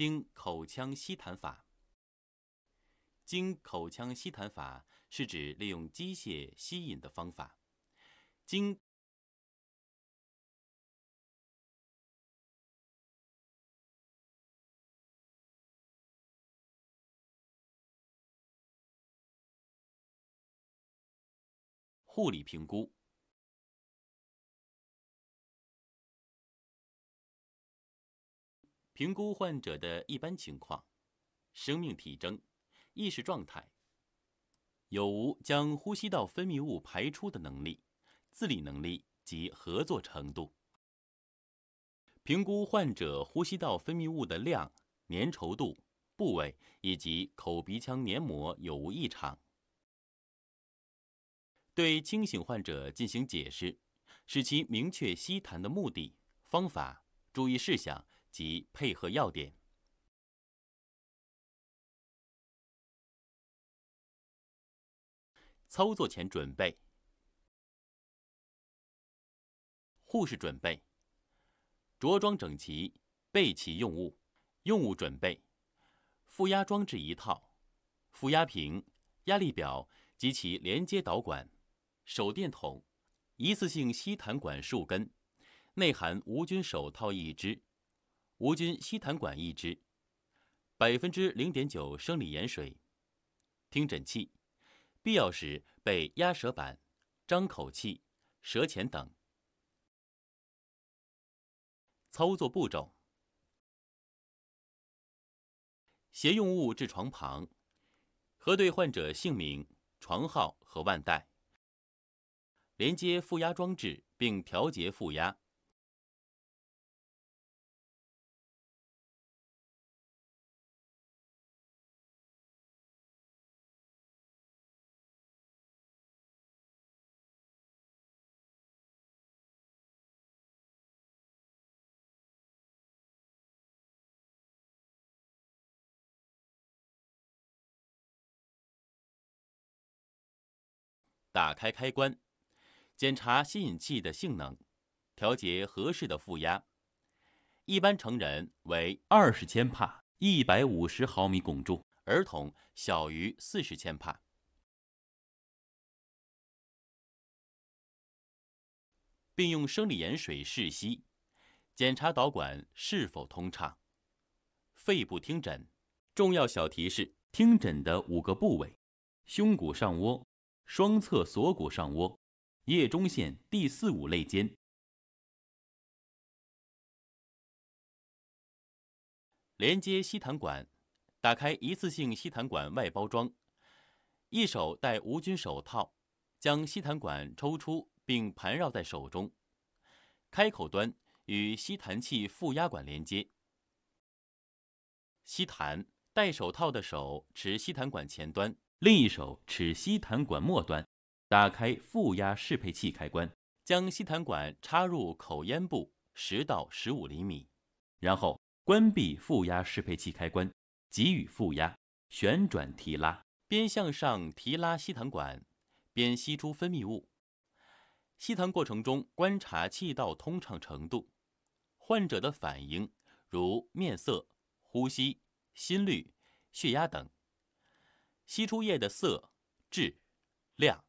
经口腔吸痰法。经口腔吸痰法是指利用机械吸引的方法。经护理评估。评估患者的一般情况、生命体征、意识状态，有无将呼吸道分泌物排出的能力、自理能力及合作程度。评估患者呼吸道分泌物的量、粘稠度、部位以及口鼻腔黏膜有无异常。对清醒患者进行解释，使其明确吸痰的目的、方法、注意事项。及配合要点。操作前准备：护士准备着装整齐，备齐用物。用物准备：负压装置一套，负压瓶、压力表及其连接导管，手电筒，一次性吸痰管数根，内含无菌手套一只。无菌吸痰管一支，百分之零点九生理盐水，听诊器，必要时备压舌板、张口器、舌钳等。操作步骤：携用物至床旁，核对患者姓名、床号和腕带，连接负压装置并调节负压。打开开关，检查吸引器的性能，调节合适的负压，一般成人为二十千帕（一百五十毫米汞柱），儿童小于四十千帕，并用生理盐水试吸，检查导管是否通畅。肺部听诊，重要小提示：听诊的五个部位，胸骨上窝。双侧锁骨上窝，腋中线第四、五肋间。连接吸痰管，打开一次性吸痰管外包装，一手戴无菌手套，将吸痰管抽出并盘绕在手中，开口端与吸痰器负压管连接。吸痰，戴手套的手持吸痰管前端。另一手持吸痰管末端，打开负压适配器开关，将吸痰管插入口咽部十到十五厘米，然后关闭负压适配器开关，给予负压，旋转提拉，边向上提拉吸痰管，边吸出分泌物。吸痰过程中观察气道通畅程度，患者的反应，如面色、呼吸、心率、血压等。吸出液的色、质、量。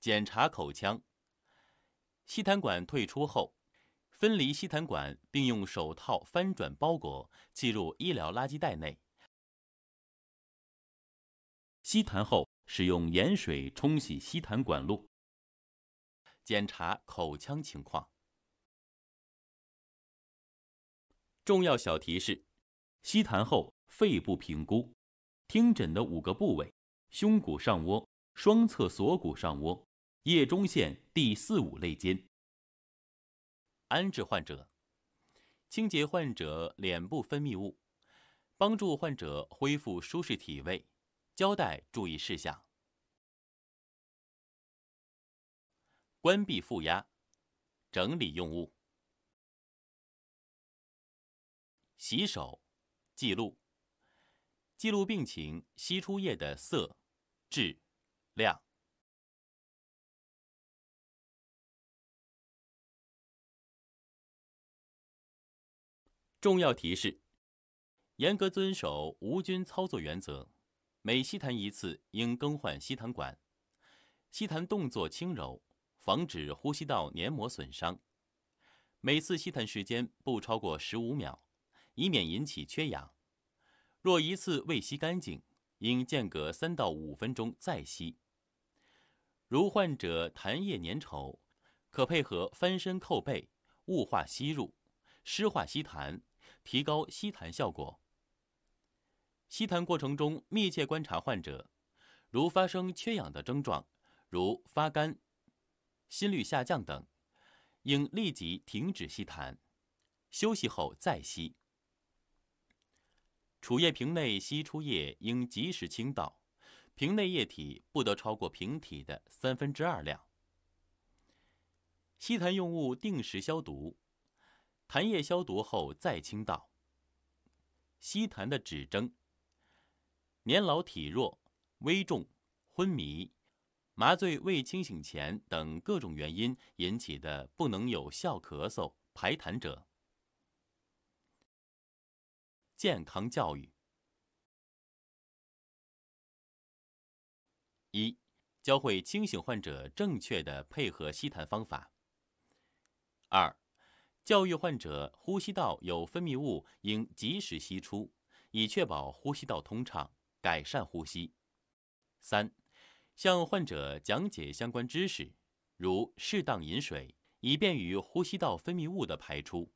检查口腔。吸痰管退出后，分离吸痰管，并用手套翻转包裹，弃入医疗垃圾袋内。吸痰后，使用盐水冲洗吸痰管路。检查口腔情况。重要小提示：吸痰后肺部评估。听诊的五个部位：胸骨上窝、双侧锁骨上窝、腋中线第四、五肋间。安置患者，清洁患者脸部分泌物，帮助患者恢复舒适体位，交代注意事项，关闭负压，整理用物，洗手，记录。记录病情，吸出液的色、质、量。重要提示：严格遵守无菌操作原则，每吸痰一次应更换吸痰管，吸痰动作轻柔，防止呼吸道黏膜损伤。每次吸痰时间不超过十五秒，以免引起缺氧。若一次未吸干净，应间隔三到五分钟再吸。如患者痰液粘稠，可配合翻身、叩背、雾化吸入、湿化吸痰，提高吸痰效果。吸痰过程中密切观察患者，如发生缺氧的症状，如发干、心率下降等，应立即停止吸痰，休息后再吸。储液瓶内吸出液应及时倾倒，瓶内液体不得超过瓶体的三分之二量。吸痰用物定时消毒，痰液消毒后再倾倒。吸痰的指征：年老体弱、危重、昏迷、麻醉未清醒前等各种原因引起的不能有效咳嗽排痰者。健康教育：一、教会清醒患者正确的配合吸痰方法；二、教育患者呼吸道有分泌物应及时吸出，以确保呼吸道通畅，改善呼吸；三、向患者讲解相关知识，如适当饮水，以便于呼吸道分泌物的排出。